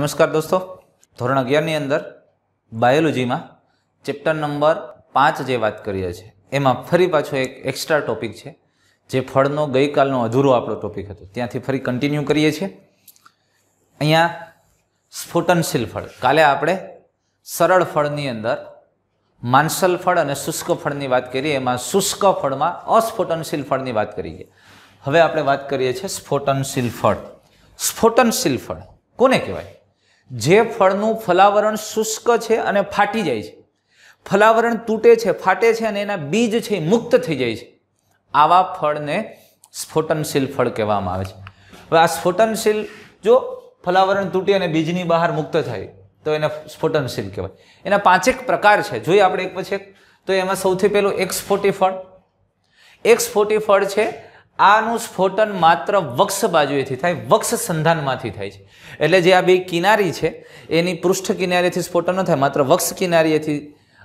નમસ્કાર દોસ્તો ધોરણ અગિયારની અંદર બાયોલોજીમાં ચેપ્ટર નંબર પાંચ જે વાત કરીએ છીએ એમાં ફરી પાછો એક એક્સ્ટ્રા ટોપિક છે જે ફળનો ગઈકાલનો અધૂરો આપણો ટોપિક હતો ત્યાંથી ફરી કન્ટિન્યુ કરીએ છીએ અહીંયા સ્ફોટનશીલ ફળ કાલે આપણે સરળ ફળની અંદર માંસલ ફળ અને શુષ્ક ફળની વાત કરીએ એમાં શુષ્ક ફળમાં અસ્ફોટનશીલ ફળની વાત કરીએ હવે આપણે વાત કરીએ છીએ સ્ફોટનશીલ ફળ સ્ફોટનશીલ ફળ કોને કહેવાય જે ફળનું ફલાવરણ શુષ્ક છે અને ફાટી જાય છે ફલાવરણ તૂટે છે ફાટે છે અને એના બીજ છે એ મુક્ત થઈ જાય છે આવા ફળને સ્ફોટનશીલ ફળ કહેવામાં આવે છે હવે આ સ્ફોટનશીલ જો ફલાવરણ તૂટી અને બીજની બહાર મુક્ત થાય તો એને સ્ફોટનશીલ કહેવાય એના પાંચેક પ્રકાર છે જોઈએ આપણે એક પછી એક તો એમાં સૌથી પહેલું એક સ્ફોટી ફળ એક સ્ફોટી ફળ છે આનું સ્ફોટન માત્ર વક્ષ બાજુએથી થાય વક્ષ સંધાનમાંથી થાય છે એટલે જે આ બે કિનારી છે એની પૃષ્ઠ કિનારીથી સ્ફોટન ન થાય માત્ર વક્ષ કિનારીએથી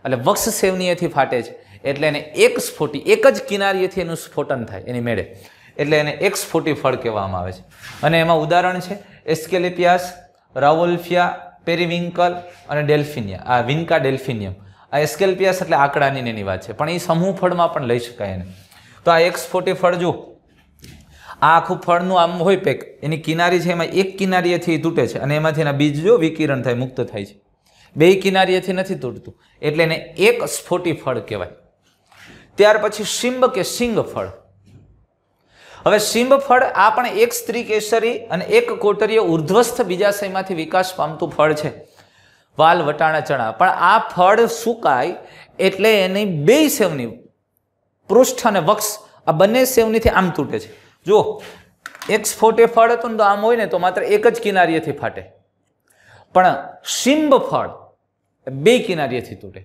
એટલે વક્ષ સેવનીએથી ફાટે છે એટલે એને એક સ્ફોટી એક જ કિનારીએથી એનું સ્ફોટન થાય એની મેળે એટલે એને એક સ્ફોટી ફળ કહેવામાં આવે છે અને એમાં ઉદાહરણ છે એસ્કેલેપિયાસ રાવોલ્ફિયા પેરીવિંકલ અને ડેલ્ફિનિયા આ વિન્કા ડેલ્ફિનિયમ આ એસ્કેલપિયાસ એટલે આંકડાની એની વાત છે પણ એ સમૂહ ફળમાં પણ લઈ શકાય એને તો આ એક સ્ફોટી ફળ જુઓ આ આખું ફળનું આમ હોય પેક એની કિનારી છે એમાં એક કિનારીએથી તૂટે છે અને એમાંથી એના બીજ જો વિકિરણ થાય મુક્ત થાય છે બે કિનારીએથી નથી તૂટતું એટલે એને એક સ્ફોટી ફળ કહેવાય ત્યાર પછી સિંબ કે સિંગ ફળ હવે સિંબ ફળ આ પણ એક સ્ત્રી કેસરી અને એક કોટરીય ઉર્ધ્વસ્થ બીજાશયમાંથી વિકાસ પામતું ફળ છે વાલ વટાણા ચણા પણ આ ફળ સુકાય એટલે એની બે સેવની પૃષ્ઠ અને વક્ષ આ બંને સેવનીથી આમ તૂટે છે જુઓ એક સ્ફોટે ફળ હતું ને તો આમ હોય ને તો માત્ર એક જ કિનારીએથી ફાટે પણ સિંબ ફળ બે કિનારીએથી તૂટે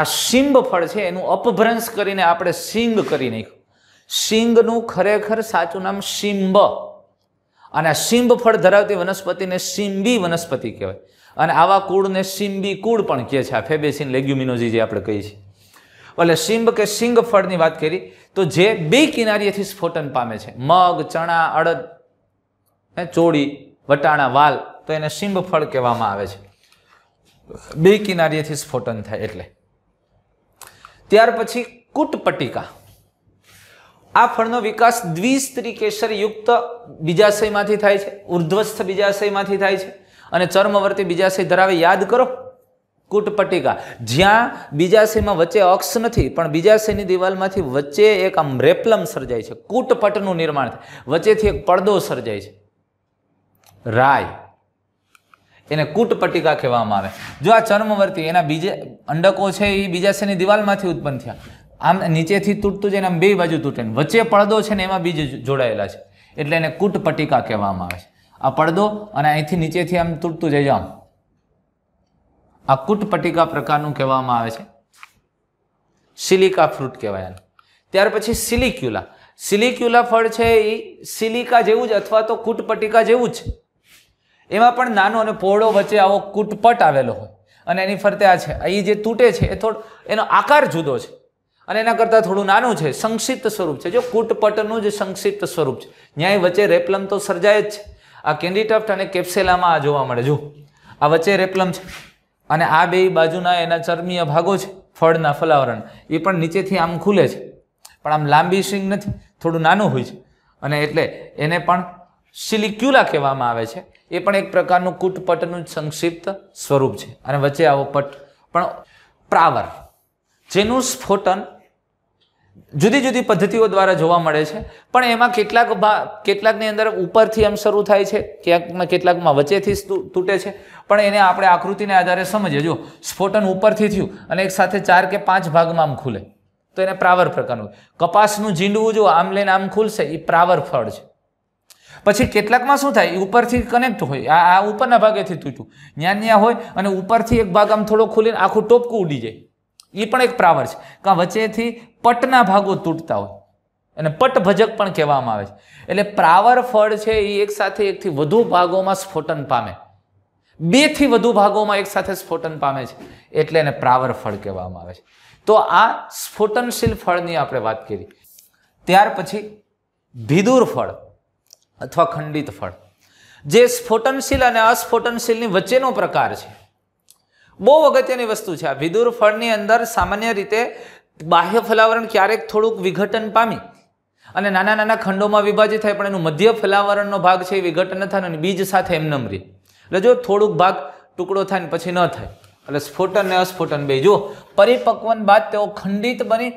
આ સિંબ ફળ છે એનું અપભ્રંશ કરીને આપણે સિંગ કરી નાખ્યું સિંગનું ખરેખર સાચું નામ સિંબ અને સિંબ ફળ ધરાવતી વનસ્પતિને સિંબી વનસ્પતિ કહેવાય અને આવા કુળને સિંબી કુળ પણ કહે છે આ ફેબેસિન લેગ્યુમિનોજી જે આપણે કહીએ છીએ એટલે સિંબ કે સિંગ ફળની વાત કરી તો જે બે કિનારીએથી સ્ફોટન પામે છે મગ ચણા અડદ ચોળી વટાણા વાલ તો એને સિંબ ફળ કહેવામાં આવે છે બે કિનારીએથી સ્ફોટન થાય એટલે ત્યાર પછી કૂટપટિકા આ ફળનો વિકાસ દ્વિસ્ત્રીકેસર યુક્ત બીજાશયમાંથી થાય છે ઉર્ધ્વસ્થ બીજાશયમાંથી થાય છે અને ચર્મવર્તી બીજાશય ધરાવે યાદ કરો કૂટપટ્ટિકા જ્યાં બીજા બીજાશયમાં વચ્ચે અક્ષ નથી પણ બીજા બીજાશયની દિવાલમાંથી વચ્ચે એક આમ રેપલમ સર્જાય છે કૂટપટનું નિર્માણ થાય વચ્ચેથી એક પડદો સર્જાય છે રાય એને કૂટપટ્ટિકા કહેવામાં આવે જો આ ચર્મવર્તી એના બીજા અંડકો છે એ બીજા બીજાશયની દિવાલમાંથી ઉત્પન્ન થયા આમ નીચેથી તૂટતું જાય આમ બે બાજુ તૂટે વચ્ચે પડદો છે ને એમાં બીજ જોડાયેલા છે એટલે એને કૂટપટ્ટિકા કહેવામાં આવે છે આ પડદો અને અહીંથી નીચેથી આમ તૂટતું જાય આમ આ કૂટપટિકા પ્રકારનું કહેવામાં આવે છે સિલિકા ફ્રૂટ કહેવાય ત્યાર પછી સિલિક્યુલા સિલિક્યુલા ફળ છે એ સિલિકા જેવું જ અથવા તો કૂટપટિકા જેવું જ છે એમાં પણ નાનો અને પહોળો વચ્ચે આવો કૂટપટ આવેલો હોય અને એની ફરતે આ છે અહીં જે તૂટે છે એ થોડો એનો આકાર જુદો છે અને એના કરતાં થોડું નાનું છે સંક્ષિપ્ત સ્વરૂપ છે જો કૂટપટનું જ સંક્ષિપ્ત સ્વરૂપ છે ન્યાય વચ્ચે રેપલમ તો સર્જાય જ છે આ કેન્ડીટફ્ટ અને કેપ્સેલામાં આ જોવા મળે જો આ વચ્ચે રેપ્લમ છે અને આ બે બાજુના એના ચરમીય ભાગો છે ફળના ફલાવરણ એ પણ નીચેથી આમ ખુલે છે પણ આમ લાંબી સિંગ નથી થોડું નાનું હોય છે અને એટલે એને પણ સિલિક્યુલા કહેવામાં આવે છે એ પણ એક પ્રકારનું કૂટપટનું સંક્ષિપ્ત સ્વરૂપ છે અને વચ્ચે આવો પટ પણ પ્રાવર જેનું સ્ફોટન જુદી જુદી પદ્ધતિઓ દ્વારા જોવા મળે છે પણ એમાં કેટલાક કેટલાકની અંદર ઉપરથી એમ શરૂ થાય છે ક્યાંકમાં કેટલાકમાં વચ્ચેથી તૂટે છે પણ એને આપણે આકૃતિને આધારે સમજીએ જો સ્ફોટન ઉપરથી થયું અને એક સાથે ચાર કે પાંચ ભાગમાં આમ ખુલે તો એને પ્રાવર પ્રકારનું કપાસનું ઝીંડવું જો આમ લઈને આમ ખુલશે એ પ્રાવર ફળ છે પછી કેટલાકમાં શું થાય એ ઉપરથી કનેક્ટ હોય આ આ ઉપરના ભાગેથી તૂટ્યું ન્યા ન્યા હોય અને ઉપરથી એક ભાગ આમ થોડો ખુલીને આખું ટોપકું ઉડી જાય એ પણ એક પ્રાવર છે કાં વચ્ચેથી પટના ભાગો તૂટતા હોય અને પટ ભજક પણ કહેવામાં આવે છે એટલે પ્રાવર ફળ છે એ એક સાથે એકથી વધુ ભાગોમાં સ્ફોટન પામે બેથી વધુ ભાગોમાં એક સાથે સ્ફોટન પામે છે એટલે એને પ્રાવર ફળ કહેવામાં આવે છે તો આ સ્ફોટનશીલ ફળની આપણે વાત કરી ત્યાર પછી ભીદુર ફળ અથવા ખંડિત ફળ જે સ્ફોટનશીલ અને અસ્ફોટનશીલની વચ્ચેનો પ્રકાર છે બહુ અગત્યની વસ્તુ છે આ વિદુર ફળની અંદર સામાન્ય રીતે બાહ્ય ફલાવરણ ક્યારેક થોડુંક વિઘટન પામી અને નાના નાના ખંડોમાં વિભાજિત થાય પણ એનું મધ્ય ફલાવરણનો ભાગ છે એ વિઘટન ન થાય અને બીજ સાથે એમ નમરી એટલે જો થોડુંક ભાગ ટુકડો થાય ને પછી ન થાય એટલે સ્ફોટન ને અસ્ફોટન બે જુઓ પરિપક્વન બાદ તેઓ ખંડિત બની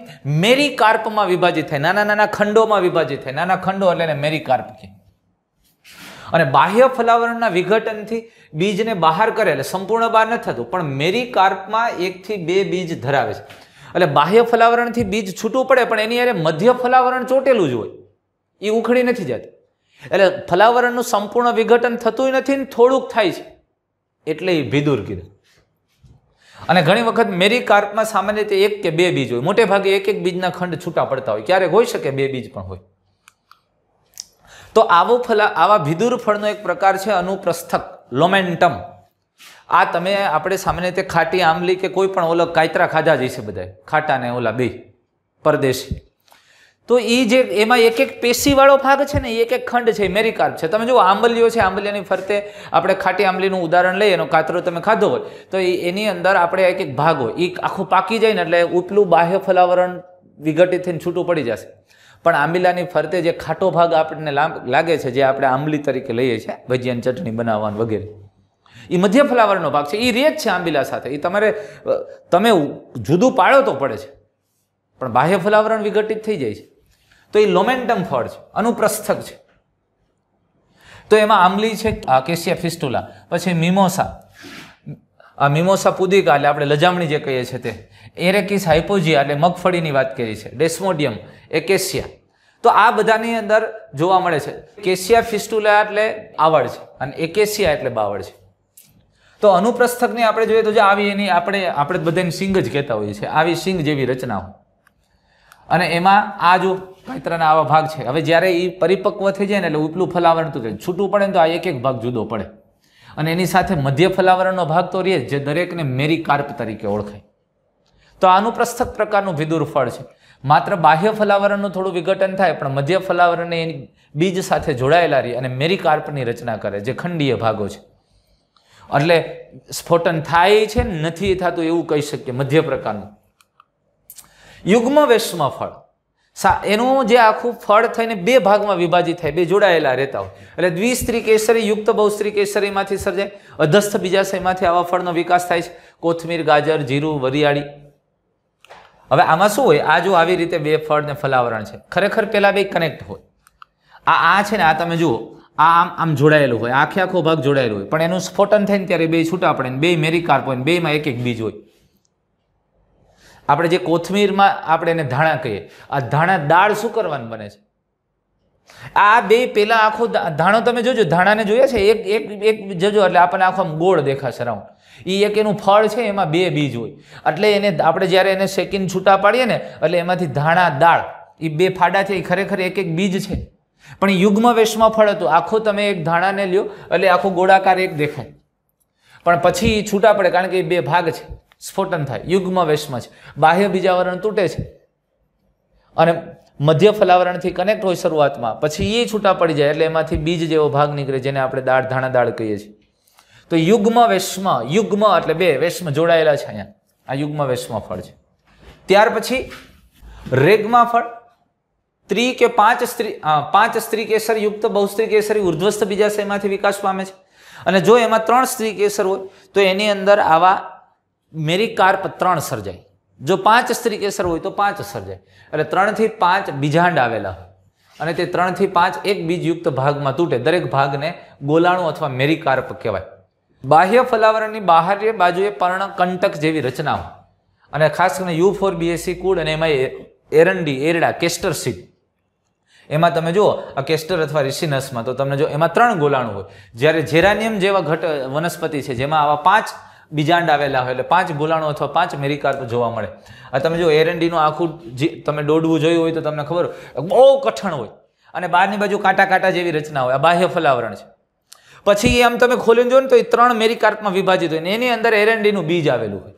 મેરી કાર્પમાં વિભાજિત થાય નાના નાના ખંડોમાં વિભાજિત થાય નાના ખંડો એટલે એને મેરી કાર્પ કહે અને બાહ્ય ફલાવરણના વિઘટનથી બીજને બહાર કરે એટલે સંપૂર્ણ બહાર નથી થતું પણ મેરી કાર્પમાં એકથી બે બીજ ધરાવે છે એટલે બાહ્ય ફલાવરણથી બીજ છૂટું પડે પણ એની અરે મધ્ય ફલાવરણ ચોટેલું જ હોય એ ઉખડી નથી જતી એટલે ફલાવરણનું સંપૂર્ણ વિઘટન થતું નથી ને થોડુંક થાય છે એટલે એ ભીદુર કીધું અને ઘણી વખત મેરી કાર્પમાં સામાન્ય રીતે એક કે બે બીજ હોય મોટે ભાગે એક એક બીજના ખંડ છૂટા પડતા હોય ક્યારેક હોઈ શકે બે બીજ પણ હોય તો આવો ફલા આવા ભીદુર ફળનો એક પ્રકાર છે અનુપ્રસ્થક લોમેન્ટમ આ તમે આપણે સામાન્ય રીતે ખાટી આંબલી કે કોઈ પણ ઓલા કાયતરા ખાધા જ છે બધા ખાટા ને ઓલા બે પરદેશી તો એ જે એમાં એક એક પેશીવાળો ભાગ છે ને એક એક ખંડ છે મેરીકાર્પ છે તમે જુઓ આંબલીઓ છે આંબલીઓની ફરતે આપણે ખાટી આંબલીનું ઉદાહરણ લઈએ એનો કાતરો તમે ખાધો હોય તો એની અંદર આપણે એક એક ભાગ હોય એ આખું પાકી જાય ને એટલે ઉપલું બાહ્ય ફલાવરણ વિઘટિત થઈને છૂટું પડી જશે પણ આંબીલાની ફરતે જે ખાટો ભાગ આપણને લાગે છે જે આપણે આંબલી તરીકે લઈએ છીએ ભજીયાની ચટણી બનાવવાનું વગેરે એ મધ્ય ફ્લાવરનો ભાગ છે એ રે છે આંબીલા સાથે એ તમારે તમે જુદું પાળો તો પડે છે પણ બાહ્ય ફલાવરણ વિઘટિત થઈ જાય છે તો એ લોમેન્ટમ ફળ છે અનુપ્રસ્થક છે તો એમાં આંબલી છે કેસિયા ફિસ્ટુલા પછી મિમોસા આ મિમોસા પુદિકા એટલે આપણે લજામણી જે કહીએ છીએ તે એરેકિસ હાઇપોજિયા એટલે મગફળીની વાત કરી છે ડેસ્મોડિયમ એકેસિયા તો આ બધાની અંદર જોવા મળે છે કેસિયા ફિસ્ટુલા એટલે આવડ છે અને એકેસિયા એટલે બાવળ છે તો અનુપ્રસ્થકની આપણે જોઈએ તો જે આવી એની આપણે આપણે બધાની સિંગ જ કહેતા હોઈએ છીએ આવી સિંગ જેવી રચનાઓ અને એમાં આ જો પૈત્રના આવા ભાગ છે હવે જ્યારે એ પરિપક્વ થઈ જાય ને એટલે ઉપલું ફલાવણ તો છૂટું પડે ને તો આ એક એક ભાગ જુદો પડે અને એની સાથે મધ્ય ફલાવરણનો ભાગ તો રહે જે દરેકને મેરી કાર્પ તરીકે ઓળખાય તો આનું પ્રસ્થક પ્રકારનું વિદુર ફળ છે માત્ર બાહ્ય ફલાવરણનું થોડું વિઘટન થાય પણ મધ્ય ફલાવરણને એની બીજ સાથે જોડાયેલા રહી અને મેરી કાર્પની રચના કરે જે ખંડીય ભાગો છે એટલે સ્ફોટન થાય છે નથી થતું એવું કહી શકીએ મધ્ય પ્રકારનું યુગ્મ વેશમાં ફળ સા એનું જે આખું ફળ થઈને બે ભાગમાં વિભાજિત થાય બે જોડાયેલા રહેતા હોય એટલે દ્વિસ્ત્રી કેસરી યુક્ત બહુસ્ત્રી કેસરીમાંથી સર્જાય અધસ્થ બીજાશયમાંથી આવા ફળનો વિકાસ થાય છે કોથમીર ગાજર જીરું વરિયાળી હવે આમાં શું હોય આ જો આવી રીતે બે ફળ ને ફલાવરણ છે ખરેખર પહેલાં બે કનેક્ટ હોય આ આ છે ને આ તમે જુઓ આ આમ આમ જોડાયેલું હોય આખે આખો ભાગ જોડાયેલો હોય પણ એનું સ્ફોટન થઈને ત્યારે બે છૂટા પડે ને બે મેરી કાર્પ હોય બેમાં એક એક બીજ હોય આપણે જે કોથમીરમાં આપણે એને ધાણા કહીએ આ ધાણા દાળ શું કરવાનું બને છે આ બે પેલા આખો ધાણો તમે જોજો ધાણાને જોયા છે એક એક એક જોજો એટલે આપણને આખો ગોળ દેખાશે રાઉન્ડ એ એક એનું ફળ છે એમાં બે બીજ હોય એટલે એને આપણે જ્યારે એને શેકીને છૂટા પાડીએ ને એટલે એમાંથી ધાણા દાળ એ બે ફાડા છે એ ખરેખર એક એક બીજ છે પણ યુગ્મ વેશમાં ફળ હતું આખો તમે એક ધાણાને લ્યો એટલે આખો ગોળાકાર એક દેખાય પણ પછી છૂટા પડે કારણ કે એ બે ભાગ છે સ્ફોટન થાય યુગ્મ વેશમાં છે બાહ્ય બીજાવરણ તૂટે છે અને મધ્ય ફલાવરણથી કનેક્ટ હોય શરૂઆતમાં પછી એ છૂટા પડી જાય એટલે એમાંથી બીજ જેવો ભાગ નીકળે જેને આપણે દાળ ધાણા દાળ કહીએ છીએ તો યુગ્મ વેશ્મ યુગ્મ એટલે બે વેશ્મ જોડાયેલા છે અહીંયા આ યુગ્મ વેશ્મ ફળ છે ત્યાર પછી રેગમાં ફળ ત્રિ કે પાંચ સ્ત્રી પાંચ સ્ત્રી કેસર યુક્ત બહુસ્ત્રી કેસરી ઉર્ધ્વસ્થ બીજાશયમાંથી વિકાસ પામે છે અને જો એમાં ત્રણ સ્ત્રી કેસર હોય તો એની અંદર આવા મેરી કાર્પ ત્રણ સર્જાય જો પાંચ સ્ત્રી કેસર હોય તો પાંચ સર્જાય એટલે ત્રણથી પાંચ બીજાંડ આવેલા અને તે ત્રણથી પાંચ એક બીજયુક્ત ભાગમાં તૂટે દરેક ભાગને ગોલાણું અથવા મેરી કાર્પ કહેવાય બાહ્ય ફલાવરણની બહાર્ય બાજુએ પર્ણકંટક જેવી રચનાઓ અને ખાસ કરીને યુ ફોર બીએસસી કુડ અને એમાં એરંડી એરડા કેસ્ટર સીડ એમાં તમે જુઓ આ કેસ્ટર અથવા રિસિનસમાં તો તમને જો એમાં ત્રણ ગોલાણું હોય જ્યારે ઝેરાનિયમ જેવા ઘટ વનસ્પતિ છે જેમાં આવા પાંચ બીજાંડ આવેલા હોય એટલે પાંચ ભૂલાણો અથવા પાંચ મેરીકાર્પ જોવા મળે તમે જો એરંડીનું આખું જે તમે દોડવું જોયું હોય તો તમને ખબર બહુ કઠણ હોય અને બહારની બાજુ કાંટા કાંટા જેવી રચના હોય આ બાહ્ય ફલાવરણ છે પછી આમ તમે ખોલીને જો ને તો એ ત્રણ મેરીકાર્પમાં વિભાજિત હોય ને એની અંદર એરંડીનું બીજ આવેલું હોય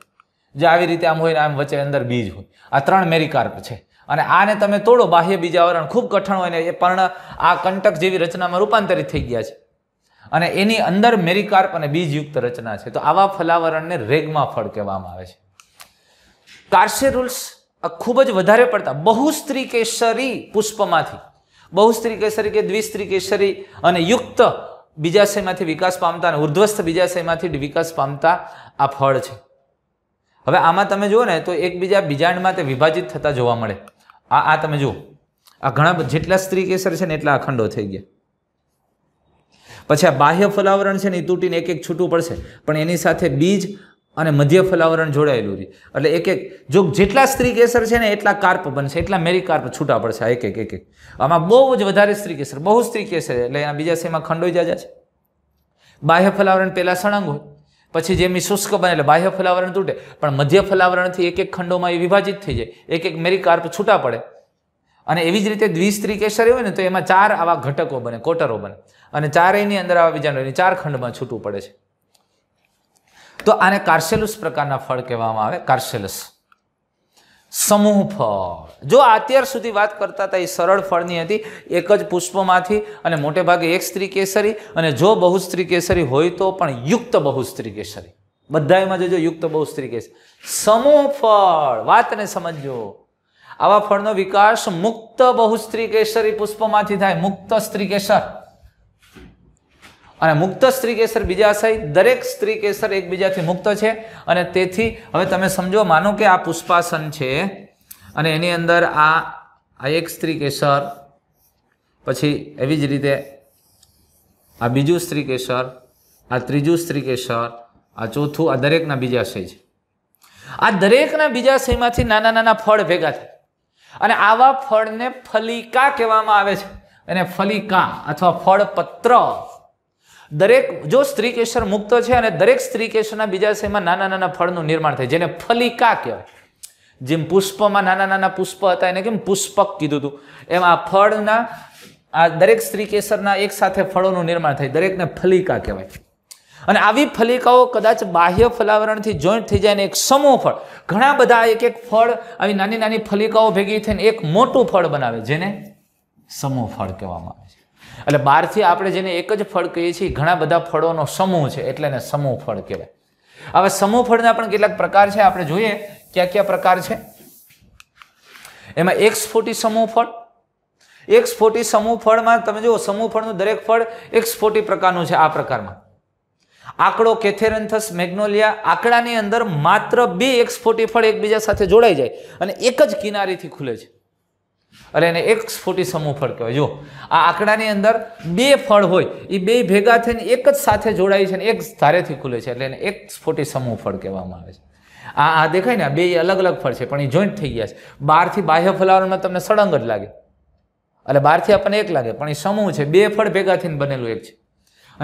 જે આવી રીતે આમ હોય ને આમ વચ્ચે અંદર બીજ હોય આ ત્રણ મેરીકાર્પ છે અને આને તમે તોડો બાહ્ય બીજાવરણ ખૂબ કઠણ હોય ને એ પર્ણ આ કંટક જેવી રચનામાં રૂપાંતરિત થઈ ગયા છે અને એની અંદર મેરીકાર્પ અને બીજયુક્ત રચના છે તો આવા ફલાવરણને રેગમાં ફળ કહેવામાં આવે છે કાર્સેરુલ્સ ખૂબ જ વધારે પડતા બહુસ્ત્રી કેસરી પુષ્પમાંથી બહુસ્ત્રી કેસરી કે દ્વિસ્ત્રી કેસરી અને યુક્ત બીજાશયમાંથી વિકાસ પામતા અને ઉર્ધ્વસ્થ બીજાશયમાંથી વિકાસ પામતા આ ફળ છે હવે આમાં તમે જુઓ ને તો એકબીજા બીજાંડમાં તે વિભાજિત થતા જોવા મળે આ આ તમે જુઓ આ ઘણા જેટલા સ્ત્રી કેસર છે ને એટલા અખંડો થઈ ગયા પછી આ બાહ્ય ફલાવરણ છે ને એ તૂટીને એક એક છૂટું પડશે પણ એની સાથે બીજ અને મધ્ય ફલાવરણ જોડાયેલું છે એટલે એક એક જો જેટલા સ્ત્રી કેસર છે ને એટલા કાર્પ બનશે એટલા મેરી કાર્પ છૂટા પડશે એક એક એક એક આમાં બહુ જ વધારે સ્ત્રી કેસર બહુ સ્ત્રી કેસર એટલે એના બીજા સેમાં ખંડોઈ જાજા છે બાહ્ય ફલાવરણ પહેલાં સળંગ હોય પછી જેમ શુષ્ક બને એટલે બાહ્ય ફલાવરણ તૂટે પણ મધ્ય ફલાવરણથી એક એક ખંડોમાં એ વિભાજિત થઈ જાય એક એક મેરી કાર્પ છૂટા પડે અને એવી જ રીતે દ્વિસ્ત્રી કેસરી હોય ને તો એમાં ચાર આવા ઘટકો બને કોટરો બને અને ચારેયની અંદર આવા બીજાણુની ચાર ખંડમાં છૂટું પડે છે તો આને કાર્સેલસ પ્રકારના ફળ કહેવામાં આવે કાર્સેલસ સમૂહ ફળ જો અત્યાર સુધી વાત કરતા હતા એ સરળ ફળની હતી એક જ પુષ્પમાંથી અને મોટે ભાગે એક સ્ત્રી કેસરી અને જો બહુસ્ત્રી કેસરી હોય તો પણ યુક્ત બહુસ્ત્રી કેસરી બધામાં જોજો યુક્ત બહુસ્ત્રી કેસરી સમૂહ ફળ વાતને સમજો આવા ફળનો વિકાસ મુક્ત બહુસ્ત્રી કેસરી પુષ્પમાંથી થાય મુક્ત સ્ત્રી કેસર અને મુક્ત સ્ત્રી કેસર બીજાશય દરેક સ્ત્રી કેસર એકબીજાથી મુક્ત છે અને તેથી હવે તમે સમજો માનો કે આ પુષ્પાસન છે અને એની અંદર આ આ એક સ્ત્રી કેસર પછી એવી જ રીતે આ બીજું સ્ત્રી કેસર આ ત્રીજું સ્ત્રી કેસર આ ચોથું આ દરેકના બીજા બીજાશય છે આ દરેકના બીજા બીજાશયમાંથી નાના નાના ફળ ભેગા થાય અને આવા ફળને ફલિકા કહેવામાં આવે છે એને ફલિકા અથવા ફળપત્ર દરેક જો સ્ત્રી કેસર મુક્ત છે અને દરેક સ્ત્રી બીજા સેમાં નાના નાના ફળનું નિર્માણ થાય જેને ફલિકા કહેવાય જેમ પુષ્પમાં નાના નાના પુષ્પ હતા એને કેમ પુષ્પક કીધું હતું એમ આ ફળના આ દરેક સ્ત્રી કેસરના એક સાથે ફળોનું નિર્માણ થાય દરેકને ફલિકા કહેવાય અને આવી ફલિકાઓ કદાચ બાહ્ય ફલાવરણથી જોઈન્ટ થઈ જાય ને એક સમૂહ ફળ ઘણા બધા એક એક ફળ આવી નાની નાની ફલિકાઓ ભેગી થઈને એક મોટું ફળ બનાવે જેને સમૂહ ફળ કહેવામાં આવે છે એટલે બહારથી આપણે જેને એક જ ફળ કહીએ છીએ ઘણા બધા ફળોનો સમૂહ છે એટલે એને સમૂહ ફળ કહેવાય હવે સમૂહ ફળના પણ કેટલાક પ્રકાર છે આપણે જોઈએ કયા કયા પ્રકાર છે એમાં એક સ્ફોટી સમૂહ ફળ એક સ્ફોટી સમૂહ ફળમાં તમે જુઓ સમૂહ ફળનું દરેક ફળ એક સ્ફોટી પ્રકારનું છે આ પ્રકારમાં આંકડો કેથેરન્થસ મેગ્નોલિયા આંકડાની અંદર માત્ર બે એક સ્ફોટી ફળ એકબીજા સાથે જોડાઈ જાય અને એક જ કિનારીથી ખુલે છે એટલે એને એક સ્ફુટી સમૂહ ફળ કહેવાય જો આ આંકડાની અંદર બે ફળ હોય એ બે ભેગા થઈને એક જ સાથે જોડાય છે અને એક ધારેથી ખુલે છે એટલે એને એક સ્ફુટી સમૂહ ફળ કહેવામાં આવે છે આ આ દેખાય ને બે અલગ અલગ ફળ છે પણ એ જોઈન્ટ થઈ ગયા છે બહારથી બાહ્ય ફલાવરમાં તમને સળંગ જ લાગે એટલે બહારથી આપણને એક લાગે પણ એ સમૂહ છે બે ફળ ભેગા થઈને બનેલું એક છે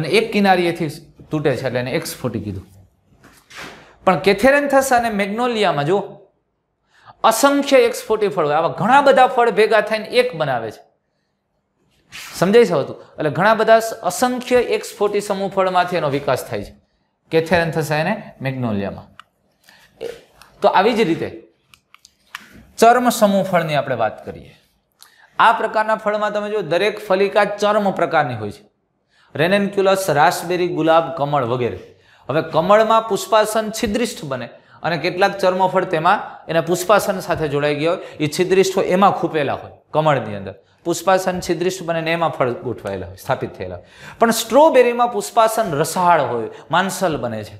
અને એક કિનારીએથી તૂટે છે એટલે એને એક સ્ફુટી કીધું પણ કેથેરેન્થસ અને મેગ્નોલિયામાં જો અસંખ્ય એક સ્ફોટી ફળ હોય આવા ઘણા બધા ફળ ભેગા થઈને એક બનાવે છે સમજાય છે હતું એટલે ઘણા બધા અસંખ્ય એક સ્ફોટી સમૂહ ફળમાંથી એનો વિકાસ થાય છે કેથેરન થશે એને મેગ્નોલિયામાં તો આવી જ રીતે ચર્મ સમૂહ ફળની આપણે વાત કરીએ આ પ્રકારના ફળમાં તમે જો દરેક ફલિકા ચર્મ પ્રકારની હોય છે રેનેન્ક્યુલસ રાસબેરી ગુલાબ કમળ વગેરે હવે કમળમાં પુષ્પાસન છિદ્રિષ્ઠ બને અને કેટલાક ચર્મફળ તેમાં એના પુષ્પાસન સાથે જોડાઈ ગયા હોય એ છિદ્રિષ્ઠો એમાં ખૂપેલા હોય કમળની અંદર પુષ્પાસન છિદ્રિષ્ઠ બને એમાં ફળ ગોઠવાયેલા હોય સ્થાપિત થયેલા હોય પણ સ્ટ્રોબેરીમાં પુષ્પાસન રસાળ હોય માંસલ બને છે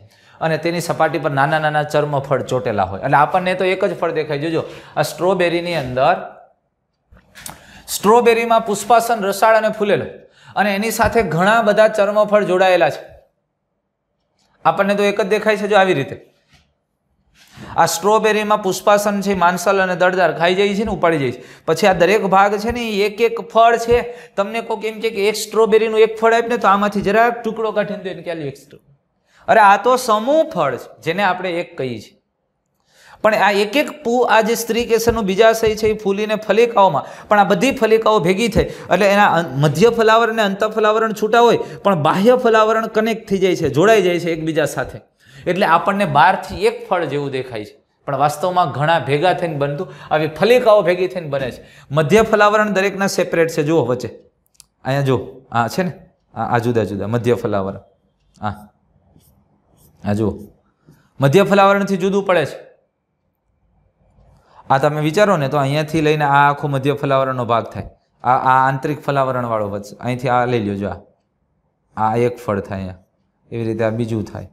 અને તેની સપાટી પર નાના નાના ચર્મફળ ચોટેલા હોય અને આપણને તો એક જ ફળ દેખાય જોજો આ સ્ટ્રોબેરીની અંદર સ્ટ્રોબેરીમાં પુષ્પાસન રસાળ અને ફૂલેલો અને એની સાથે ઘણા બધા ચર્મફળ જોડાયેલા છે આપણને તો એક જ દેખાય છે જો આવી રીતે આ સ્ટ્રોબેરીમાં પુષ્પાસન છે માંસલ અને દળદાર ખાઈ જાય છે ને ઉપાડી જાય છે પછી આ દરેક ભાગ છે ને એક એક ફળ છે તમને કોઈક એમ કે એક સ્ટ્રોબેરીનું એક ફળ આપને તો આમાંથી જરાક ટુકડો કાઢીને તો એને એક સ્ટ્રો અરે આ તો સમૂહ ફળ છે જેને આપણે એક કહીએ છીએ પણ આ એક એક પૂ આ જે સ્ત્રી કેસરનું બીજાશય છે એ ફૂલીને ફલિકાઓમાં પણ આ બધી ફલિકાઓ ભેગી થઈ એટલે એના મધ્ય ફલાવર અને અંત ફલાવરણ છૂટા હોય પણ બાહ્ય ફલાવરણ કનેક્ટ થઈ જાય છે જોડાઈ જાય છે એકબીજા સાથે એટલે આપણને બહારથી એક ફળ જેવું દેખાય છે પણ વાસ્તવમાં ઘણા ભેગા થઈને બનતું આવી ફલિકાઓ ભેગી થઈને બને છે મધ્ય ફલાવરણ દરેકના સેપરેટ છે જુઓ વચ્ચે અહીંયા જુઓ આ છે ને આ જુદા જુદા મધ્ય ફલાવરણ આ આ જુઓ મધ્ય ફલાવરણથી જુદું પડે છે આ તમે વિચારો ને તો અહીંયાથી લઈને આ આખો મધ્ય ફલાવરણનો ભાગ થાય આ આ આંતરિક ફલાવરણવાળો વધશે અહીંથી આ લઈ લ્યો જો આ એક ફળ થાય અહીંયા એવી રીતે આ બીજું થાય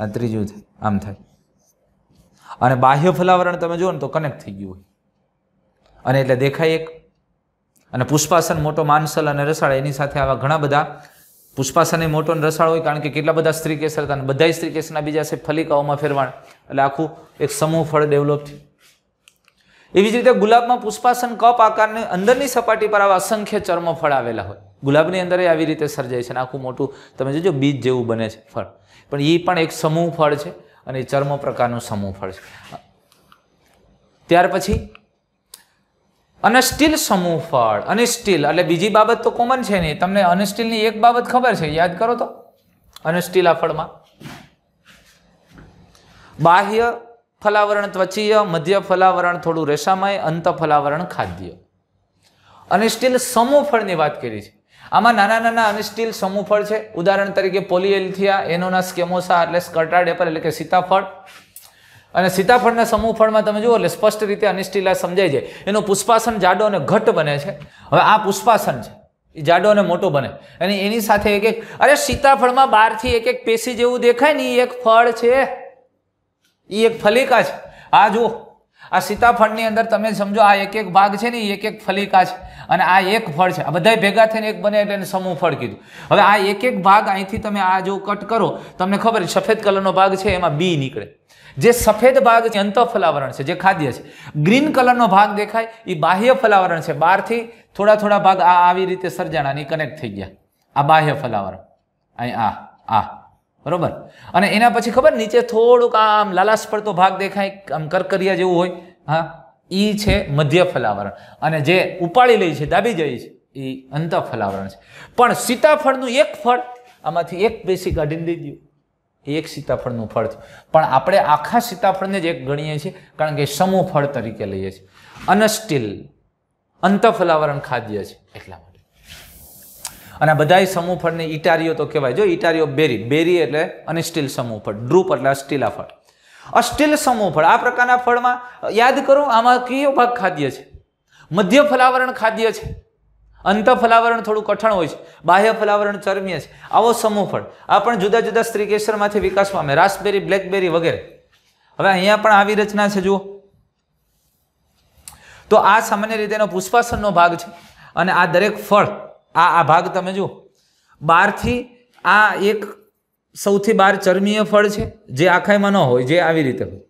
આ ત્રીજું થાય આમ થાય અને બાહ્ય ફલાવરણ તમે જુઓ ને તો કનેક્ટ થઈ ગયું હોય અને એટલે દેખાય એક અને પુષ્પાસન મોટો માનસલ અને રસાળ એની સાથે આવા ઘણા બધા પુષ્પાસન એ મોટો રસાળ હોય કારણ કે કેટલા બધા સ્ત્રી કેસર હતા અને બધા સ્ત્રી કેસરના બીજા છે ફલિકાઓમાં ફેરવાણ એટલે આખું એક સમૂહ ફળ ડેવલપ થયું એવી જ રીતે ગુલાબમાં પુષ્પાસન કપ આકારની અંદરની સપાટી પર આવા અસંખ્ય ચર્મ ફળ આવેલા હોય ગુલાબની અંદર આવી રીતે સર્જાય છે અને આખું મોટું તમે જોજો બીજ જેવું બને છે ફળ પણ એ પણ એક સમૂહ ફળ છે અને ચર્મ પ્રકારનું સમૂહ ફળ છે ત્યાર પછી અને સ્ટીલ સમૂહ ફળ અને સ્ટીલ એટલે બીજી બાબત તો કોમન છે નહીં તમને અનસ્ટીલની એક બાબત ખબર છે યાદ કરો તો અનસ્ટીલ આ ફળમાં બાહ્ય ફલાવરણ ત્વચીય મધ્ય ફલાવરણ થોડું રેસામય અંત ફલાવરણ ખાદ્ય અને સ્ટીલ સમૂહ ફળની વાત કરી છે આમાં નાના નાના અને સ્ટીલ સમૂહફળ છે ઉદાહરણ તરીકે પોલિએલ્થિયા એનોના સ્કેમોસા એટલે સ્કર્ટાડ એપલ એટલે કે સીતાફળ અને સીતાફળના સમૂહફળમાં તમે જુઓ એટલે સ્પષ્ટ રીતે અનિષ્ટિલા સમજાય છે એનું પુષ્પાસન જાડો અને ઘટ બને છે હવે આ પુષ્પાસન છે એ જાડો અને મોટો બને અને એની સાથે એક એક અરે સીતાફળમાં બહારથી એક એક પેશી જેવું દેખાય ને એ એક ફળ છે એ એક ફલિકા છે આ જુઓ આ સીતાફળની અંદર તમે સમજો આ એક એક ભાગ છે ને એક એક ફલિકા છે અને આ એક ફળ છે આ બધા ભેગા થઈને એક બને એટલે એને સમૂહ ફળ કીધું હવે આ એક એક ભાગ અહીંથી તમે આ જો કટ કરો તમને ખબર સફેદ કલરનો ભાગ છે એમાં બી નીકળે જે સફેદ ભાગ છે અંત ફલાવરણ છે જે ખાદ્ય છે ગ્રીન કલરનો ભાગ દેખાય એ બાહ્ય ફલાવરણ છે બહારથી થોડા થોડા ભાગ આ આવી રીતે સર્જાણાની કનેક્ટ થઈ ગયા આ બાહ્ય ફલાવરણ અહીં આ આ બરોબર અને એના પછી ખબર નીચે થોડુંક આમ લાલાશ પડતો ભાગ દેખાય આમ કરકરિયા જેવું હોય હા એ છે મધ્ય ફલાવરણ અને જે ઉપાડી લે છે દાબી જાય છે એ અંત ફલાવરણ છે પણ સીતાફળનું એક ફળ આમાંથી એક બેસી કાઢીને દઈ દીધું એક સીતાફળનું ફળ છે પણ આપણે આખા સીતાફળને જ એક ગણીએ છીએ કારણ કે સમૂહ ફળ તરીકે લઈએ છીએ અનસ્ટીલ અંતફલાવરણ ખાદ્ય છે એટલા માટે અને આ બધાય સમૂહફળની ઇટારીઓ તો કહેવાય જો ઇટારીઓ બેરી બેરી એટલે અને સ્ટીલ સમૂહફળ ડ્રુપ એટલે સ્ટીલા ફળ અસ્ટીલ સમૂહફળ આ પ્રકારના ફળમાં યાદ કરો આમાં કયો ભાગ ખાદ્ય છે મધ્ય ફલાવરણ ખાદ્ય છે અંત ફલાવરણ થોડું કઠણ હોય છે બાહ્ય ફલાવરણ ચરમીય છે આવો સમૂહફળ આ પણ જુદા જુદા સ્ત્રી કેસરમાંથી વિકાસ પામે રાસબેરી બ્લેકબેરી વગેરે હવે અહીંયા પણ આવી રચના છે જુઓ તો આ સામાન્ય રીતે એનો પુષ્પાસનનો ભાગ છે અને આ દરેક ફળ આ આ ભાગ તમે જુઓ બારથી આ એક સૌથી બાર ચર્મીય ફળ છે જે આખાઈમાં ન હોય જે આવી રીતે હોય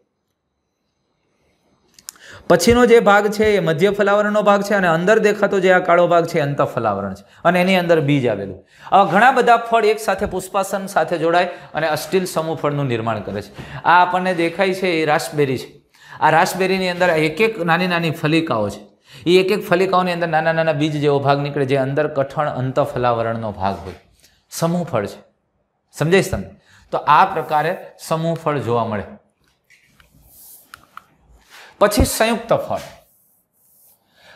પછીનો જે ભાગ છે એ મધ્ય ફલાવરણનો ભાગ છે અને અંદર દેખાતો જે આ કાળો ભાગ છે અંત ફલાવરણ છે અને એની અંદર બીજ આવેલું આવા ઘણા બધા ફળ એક સાથે પુષ્પાસન સાથે જોડાય અને અસ્ટીલ સમૂહ ફળનું નિર્માણ કરે છે આ આપણને દેખાય છે એ રાસબેરી છે આ રાસબેરીની અંદર એક એક નાની નાની ફલિકાઓ છે એ એક એક ફલિકાઓની અંદર નાના નાના બીજ જેવો ભાગ નીકળે જે અંદર કઠણ અંત ફલાવરણનો ભાગ હોય સમૂહ ફળ છે સમજાય તમને તો આ પ્રકારે સમૂહ ફળ જોવા મળે પછી સંયુક્ત ફળ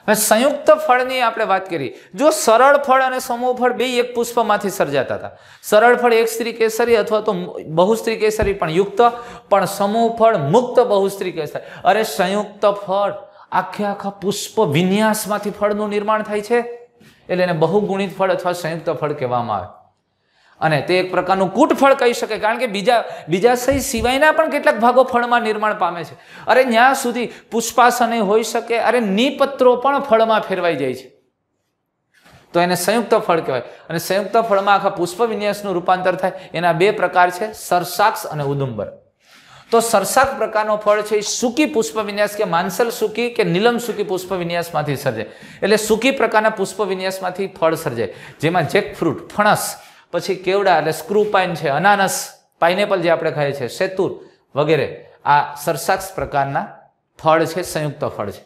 હવે સંયુક્ત ફળની આપણે વાત કરી જો સરળ ફળ અને સમૂહ ફળ બે એક પુષ્પમાંથી સર્જાતા હતા સરળ ફળ એક સ્ત્રી કેસરી અથવા તો બહુસ્ત્રી કેસરી પણ યુક્ત પણ સમૂહ ફળ મુક્ત બહુસ્ત્રી કેસરી અરે સંયુક્ત ફળ આખે આખા પુષ્પ વિન્યાસમાંથી ફળનું નિર્માણ થાય છે એટલે એને બહુગુણિત ફળ અથવા સંયુક્ત ફળ કહેવામાં આવે અને તે એક પ્રકારનું કૂટ ફળ કહી શકે કારણ કે બીજા બીજા સહી સિવાયના પણ કેટલાક ભાગો ફળમાં નિર્માણ પામે છે અરે ત્યાં સુધી પુષ્પાસને હોઈ શકે અરે નિપત્રો પણ ફળમાં ફેરવાઈ જાય છે તો એને સંયુક્ત ફળ કહેવાય અને સંયુક્ત ફળમાં આખા પુષ્પ વિન્યાસનું રૂપાંતર થાય એના બે પ્રકાર છે સરસાક્ષ અને ઉદુંબર તો સરસાક પ્રકારનો ફળ છે એ સૂકી પુષ્પ વિન્યાસ કે માંસલ સુકી કે નીલમ સુકી પુષ્પ વિન્યાસમાંથી સર્જે એટલે સૂકી પ્રકારના પુષ્પ વિન્યાસમાંથી ફળ સર્જે જેમાં જેકફ્રૂટ ફણસ પછી કેવડા એટલે સ્ક્રૂપાઇન છે અનાનસ પાઇનેપલ જે આપણે ખાઈએ છીએ સેતુર વગેરે આ સરસાક્ષ પ્રકારના ફળ છે સંયુક્ત ફળ છે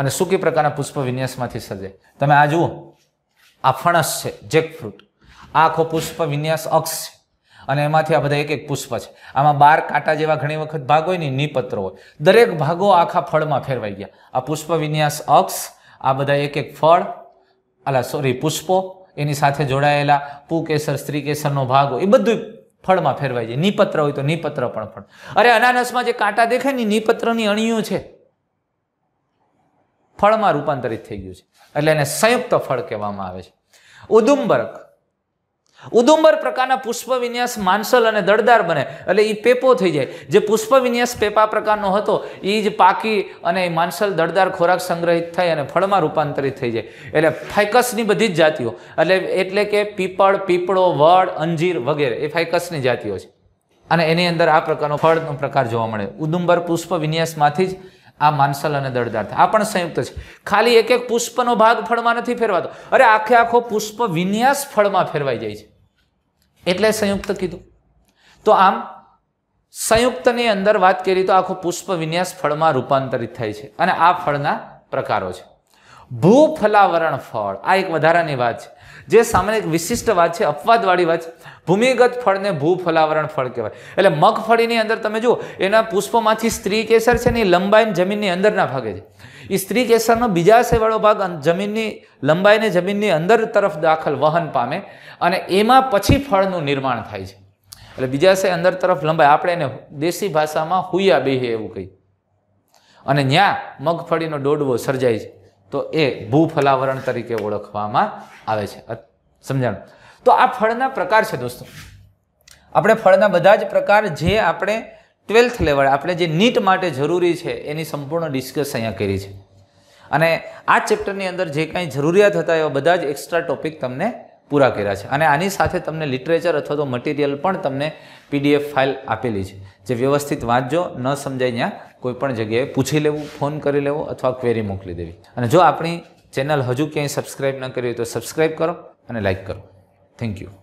અને સૂકી પ્રકારના પુષ્પ વિન્યાસમાંથી સર્જે તમે આ જુઓ આ ફણસ છે જેકફ્રૂટ આ આખો પુષ્પ વિન્યાસ અક્ષ છે અને એમાંથી આ બધા એક એક પુષ્પ છે આમાં બાર કાંટા જેવા ઘણી વખત ભાગ હોય ને નિપત્રો હોય દરેક ભાગો આખા ફળમાં ફેરવાઈ ગયા આ પુષ્પ વિન્યાસ અક્ષ આ બધા એક એક ફળ અલા સોરી પુષ્પો એની સાથે જોડાયેલા પુકેસર સ્ત્રી કેસરનો ભાગ હોય એ બધું ફળમાં ફેરવાઈ જાય નિપત્ર હોય તો નિપત્ર પણ ફળ અરે અનાનસમાં જે કાંટા દેખાય ને નિપત્રની અણીઓ છે ફળમાં રૂપાંતરિત થઈ ગયું છે એટલે એને સંયુક્ત ફળ કહેવામાં આવે છે ઉદુમ્બરક ઉદુંબર પ્રકારના પુષ્પ વિન્યાસ માંસલ અને દળદાર બને એટલે એ પેપો થઈ જાય જે પુષ્પ વિન્યાસ પેપા પ્રકારનો હતો એ જ પાકી અને એ માનસલ દળદાર ખોરાક સંગ્રહિત થાય અને ફળમાં રૂપાંતરિત થઈ જાય એટલે ફાયકસની બધી જ જાતિઓ એટલે એટલે કે પીપળ પીપળો વડ અંજીર વગેરે એ ફાઇકસની જાતિઓ છે અને એની અંદર આ પ્રકારનો ફળનો પ્રકાર જોવા મળે ઉદુંબર પુષ્પ વિન્યાસમાંથી જ આ માનસલ અને દળદાર્થ આ પણ સંયુક્ત છે ખાલી એક એક પુષ્પનો ભાગ ફળમાં નથી ફેરવાતો અરે આખે આખો પુષ્પ વિન્યાસ ફળમાં ફેરવાઈ જાય છે એટલે સંયુક્ત કીધું તો આમ સંયુક્તની અંદર વાત કરી તો આખું પુષ્પ વિન્યાસ ફળમાં રૂપાંતરિત થાય છે અને આ ફળના પ્રકારો છે ભૂફલાવરણ ફળ આ એક વધારાની વાત છે જે સામાન્ય એક વિશિષ્ટ વાત છે અપવાદવાળી વાત છે ભૂમિગત ફળને ભૂફલાવરણ ફળ કહેવાય એટલે મગફળીની અંદર તમે જુઓ એના પુષ્પોમાંથી સ્ત્રી કેસર છે ને એ લંબાઈ જમીનની અંદરના ભાગે છે એ સ્ત્રી કેસરનો બીજા બીજાશયવાળો ભાગ જમીનની લંબાઈને જમીનની અંદર તરફ દાખલ વહન પામે અને એમાં પછી ફળનું નિર્માણ થાય છે એટલે બીજા બીજાશય અંદર તરફ લંબાઈ આપણે એને દેશી ભાષામાં હુયા બેહે એવું કહી અને ત્યાં મગફળીનો ડોડવો સર્જાય છે તો એ ભૂફલાવરણ તરીકે ઓળખવામાં આવે છે સમજાણું તો આ ફળના પ્રકાર છે દોસ્તો આપણે ફળના બધા જ પ્રકાર જે આપણે ટ્વેલ્થ લેવલ આપણે જે નીટ માટે જરૂરી છે એની સંપૂર્ણ ડિસ્કસ અહીંયા કરી છે અને આ ચેપ્ટરની અંદર જે કાંઈ જરૂરિયાત હતા એવા બધા જ એક્સ્ટ્રા ટોપિક તમને પૂરા કર્યા છે અને આની સાથે તમને લિટરેચર અથવા તો મટીરિયલ પણ તમને પીડીએફ ફાઇલ આપેલી છે જે વ્યવસ્થિત વાંચજો ન સમજાય ત્યાં કોઈપણ જગ્યાએ પૂછી લેવું ફોન કરી લેવો અથવા ક્વેરી મોકલી દેવી અને જો આપણી ચેનલ હજુ ક્યાંય સબસ્ક્રાઈબ ન કરી હોય તો સબસ્ક્રાઈબ કરો અને લાઇક કરો થેન્ક યુ